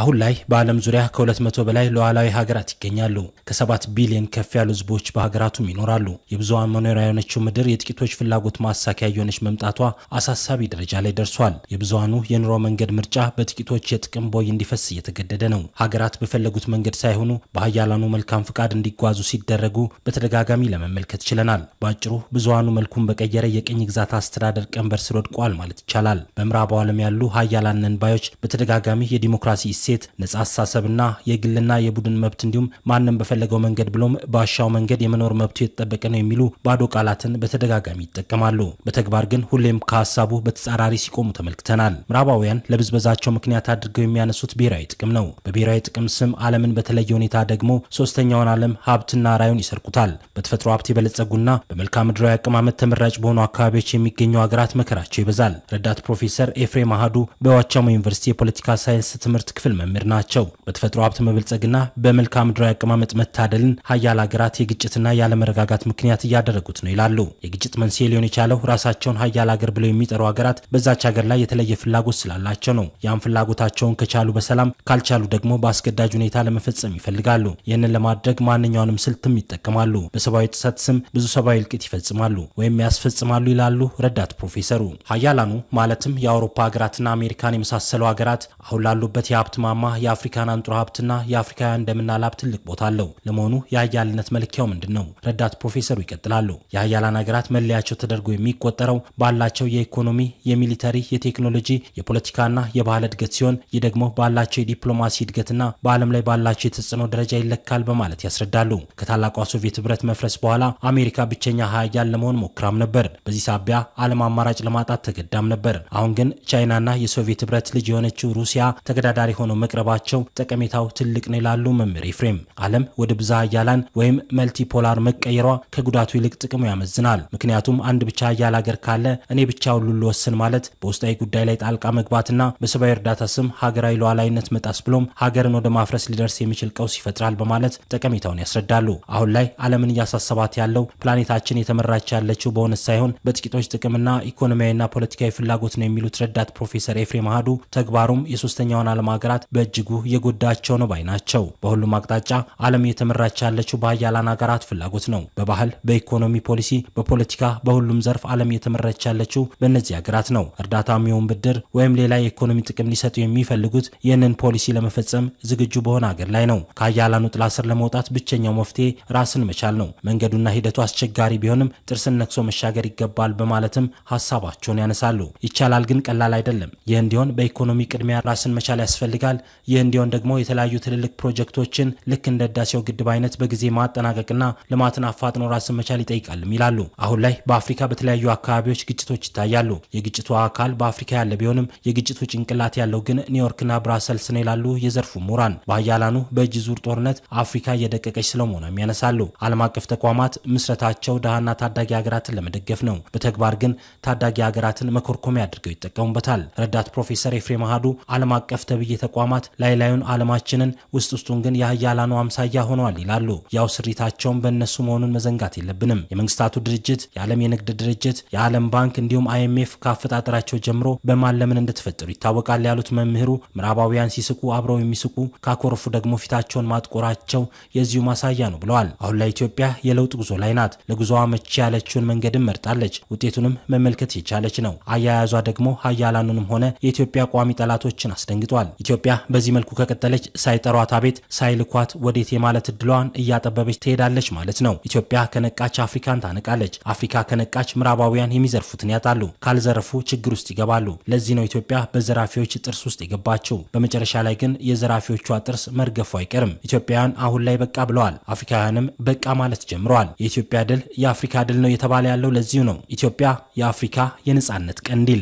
አሁን ላይ በዓለም ዙሪያ ከ200 በላይ ሉዓላዊ ሀገራት ይገኛሉ። ከ7 ቢሊዮን ከፍ ያሉ ህዝቦች በሀገራቱም ይኖራሉ። የብዙሃን መኖሪያ የሆነችው ምድር የጥቂቶች ፍላጎት ማሳኪያ የሆነች መምጣቷ አሳሳቢ ደረጃ ላይ ደርሷል። የብዙሃኑ የኑሮ መንገድ ምርጫ በጥቂቶች የጥቅም ቦይ እንዲፈስ እየተገደደ ነው። ሀገራት በፈለጉት መንገድ ሳይሆኑ በሀያላኑ መልካም ፍቃድ እንዲጓዙ ሲደረጉ በተደጋጋሚ ለመመልከት ችለናል። በአጭሩ ብዙሃኑ መልኩን በቀየረ የቅኝ ግዛት አስተዳደር ቀንበር ስር ወድቋል ማለት ይቻላል። በምዕራቡ ዓለም ያሉ ሀያላን ነን ባዮች በተደጋጋሚ የዲሞክራሲ እሴት፣ ነጻ አስተሳሰብና የግልና የቡድን መብት እንዲሁም ማንም በፈለገው መንገድ ብሎም በአሻው መንገድ የመኖር መብቱ የተጠበቀ ነው የሚሉ ባዶ ቃላትን በተደጋጋሚ ይጠቀማሉ። በተግባር ግን ሁሌም ከሀሳቡ በተጻራሪ ሲቆሙ ተመልክተናል። ምዕራባውያን ለብዝበዛቸው ምክንያት አድርገው የሚያነሱት ብሔራዊ ጥቅም ነው። በብሔራዊ ጥቅም ስም ዓለምን በተለየ ሁኔታ ደግሞ ሶስተኛውን ዓለም ሀብትና ራዩን ይሰርቁታል። በተፈጥሮ ሀብት የበለጸጉና በመልክዓ ምድራዊ አቀማመጥ ተመራጭ በሆኑ አካባቢዎች የሚገኙ ሀገራት መከራቸው ይበዛል። ረዳት ፕሮፌሰር ኤፍሬም አሃዱ በዋቸሞ ዩኒቨርሲቲ የፖለቲካ ሳይንስ ትምህርት ክፍል የክፍል መምህር ናቸው። በተፈጥሮ ሀብት መበልጸግና በመልክዓ ምድራዊ አቀማመጥ መታደልን ሀያል ሀገራት የግጭትና ያለመረጋጋት ምክንያት እያደረጉት ነው ይላሉ። የግጭት መንስኤ ሊሆን የቻለው ራሳቸውን ሀያል ሀገር ብለው የሚጠሩ ሀገራት በዛች ሀገር ላይ የተለየ ፍላጎት ስላላቸው ነው። ያም ፍላጎታቸውን ከቻሉ በሰላም ካልቻሉ ደግሞ በአስገዳጅ ሁኔታ ለመፈጸም ይፈልጋሉ። ይህንን ለማድረግ ማንኛውንም ስልትም ይጠቀማሉ። በሰብአዊ ጥሰት ስም ብዙ ሰብአዊ እልቂት ይፈጽማሉ ወይም ያስፈጽማሉ ይላሉ ረዳት ፕሮፌሰሩ። ሀያላኑ ማለትም የአውሮፓ ሀገራትና አሜሪካን የመሳሰሉ ሀገራት አሁን ላሉበት የሀብት ማማ የአፍሪካን አንጡረ ሀብትና የአፍሪካውያን ደምና ላብ ትልቅ ቦታ አለው። ለመሆኑ የሀያልነት መለኪያው ምንድን ነው? ረዳት ፕሮፌሰሩ ይቀጥላሉ። የሀያላን ሀገራት መለያቸው ተደርጎ የሚቆጠረው ባላቸው የኢኮኖሚ፣ የሚሊተሪ፣ የቴክኖሎጂ፣ የፖለቲካና የባህል እድገት ሲሆን ይህ ደግሞ ባላቸው የዲፕሎማሲ እድገትና በዓለም ላይ ባላቸው የተጽዕኖ ደረጃ ይለካል በማለት ያስረዳሉ። ከታላቋ ሶቪየት ህብረት መፍረስ በኋላ አሜሪካ ብቸኛ ሀያል ለመሆን ሞክራም ነበር። በዚህ ሳቢያ ዓለም አማራጭ ለማጣት ተገዳም ነበር። አሁን ግን ቻይናና የሶቪየት ህብረት ልጅ የሆነችው ሩሲያ ተገዳዳሪ ሆነ ሆነው መቅረባቸው ጠቀሜታው ትልቅ ነው ይላሉ መምህር ኤፍሬም። ዓለም ወደ ብዛ ኃያላን ወይም መልቲፖላር መቀየሯ ከጉዳቱ ይልቅ ጥቅሙ ያመዝናል። ምክንያቱም አንድ ብቻ ኃያል ሀገር ካለ እኔ ብቻ ሁሉ ልወስን ማለት በውስጣዊ ጉዳይ ላይ ጣልቃ መግባትና በሰብአዊ እርዳታ ስም ሀገራዊ ሉዓላዊነት መጣስ ብሎም ሀገርን ወደ ማፍረስ ሊደርስ የሚችል ቀውስ ይፈጥራል በማለት ጠቀሜታውን ያስረዳሉ። አሁን ላይ ዓለምን እያሳሰባት ያለው ፕላኔታችን የተመራች ያለችው በእውነት ሳይሆን በጥቂቶች ጥቅምና ኢኮኖሚያዊና ፖለቲካዊ ፍላጎት ነው የሚሉት ረዳት ፕሮፌሰር ኤፍሬም አህዱ ተግባሩም የሶስተኛውን ዓለም ሀገራት ምክንያት በእጅጉ የጎዳቸው ነው ባይ ናቸው። በሁሉም አቅጣጫ ዓለም እየተመራች ያለችው በሀያላን ሀገራት ፍላጎት ነው። በባህል፣ በኢኮኖሚ ፖሊሲ፣ በፖለቲካ፣ በሁሉም ዘርፍ ዓለም እየተመራች ያለችው በእነዚህ ሀገራት ነው። እርዳታ የሚሆን ብድር ወይም ሌላ የኢኮኖሚ ጥቅም ሊሰጡ የሚፈልጉት ይህንን ፖሊሲ ለመፈጸም ዝግጁ በሆነ ሀገር ላይ ነው። ከሀያላኑ ጥላ ስር ለመውጣት ብቸኛው መፍትሄ ራስን መቻል ነው። መንገዱና ሂደቱ አስቸጋሪ ቢሆንም ጥርስን ነክሶ መሻገር ይገባል በማለትም ሀሳባቸውን ያነሳሉ። ይቻላል ግን ቀላል አይደለም። ይህ እንዲሆን በኢኮኖሚ ቅድሚያ ራስን መቻል ያስፈልጋል። ይገኛል። ይህ እንዲሆን ደግሞ የተለያዩ ትልልቅ ፕሮጀክቶችን ልክ እንደ ህዳሴው ግድብ አይነት በጊዜ ማጠናቀቅና ልማትን አፋጥኖ ራስን መቻል ይጠይቃልም ይላሉ። አሁን ላይ በአፍሪካ በተለያዩ አካባቢዎች ግጭቶች ይታያሉ። የግጭቱ አካል በአፍሪካ ያለ ቢሆንም የግጭቱ ጭንቅላት ያለው ግን ኒውዮርክና ብራሰልስ ነው ይላሉ የዘርፉ ምሁራን። በአያላኑ በእጅ ዙር ጦርነት አፍሪካ እየደቀቀች ስለመሆኗም ያነሳሉ። ዓለም አቀፍ ተቋማት ምስረታቸው ድሃና ታዳጊ ሀገራትን ለመደገፍ ነው። በተግባር ግን ታዳጊ ሀገራትን መኮርኮሚያ አድርገው ይጠቀሙበታል። ረዳት ፕሮፌሰር ኤፍሬም አሃዱ ዓለም አቀፍ ተብዬ ተቋ ተቋማት ላይ ላዩን ዓለማችንን ውስጥ ውስጡን ግን የሀያላኑ አምሳያ ሆነዋል ይላሉ። ያው ስሪታቸውን በእነሱ መሆኑን መዘንጋት የለብንም። የመንግስታቱ ድርጅት፣ የዓለም የንግድ ድርጅት፣ የዓለም ባንክ እንዲሁም አይኤምኤፍ ከአፈጣጠራቸው ጀምሮ በማን ለምን እንደተፈጠሩ ይታወቃል ያሉት መምህሩ ምዕራባውያን ሲስቁ አብረው የሚስቁ ካኮረፉ ደግሞ ፊታቸውን ማጥቆራቸው የዚሁ ማሳያ ነው ብለዋል። አሁን ላይ ኢትዮጵያ የለውጥ ጉዞ ላይ ናት። ለጉዞዋ መቼ ያለችውን መንገድም መርጣለች። ውጤቱንም መመልከት የቻለች ነው። አያያዟ ደግሞ ሀያላኑንም ሆነ የኢትዮጵያ ቋሚ ጠላቶችን አስደንግጧል። ኢትዮጵያ በዚህ መልኩ ከቀጠለች ሳይጠሯት አቤት ሳይልኳት ወዴት የማለት እድሏን እያጠበበች ትሄዳለች ማለት ነው። ኢትዮጵያ ከነቃች አፍሪካን ታነቃለች። አፍሪካ ከነቃች ምዕራባውያን የሚዘርፉትን ያጣሉ። ካልዘረፉ ችግር ውስጥ ይገባሉ። ለዚህ ነው ኢትዮጵያ በዘራፊዎች ጥርስ ውስጥ የገባችው። በመጨረሻ ላይ ግን የዘራፊዎቿ ጥርስ መርገፉ አይቀርም። ኢትዮጵያውያን አሁን ላይ በቃ ብለዋል። አፍሪካውያንም በቃ ማለት ጀምረዋል። የኢትዮጵያ ድል የአፍሪካ ድል ነው የተባለ ያለው ለዚሁ ነው። ኢትዮጵያ የአፍሪካ የነጻነት ቀንዲል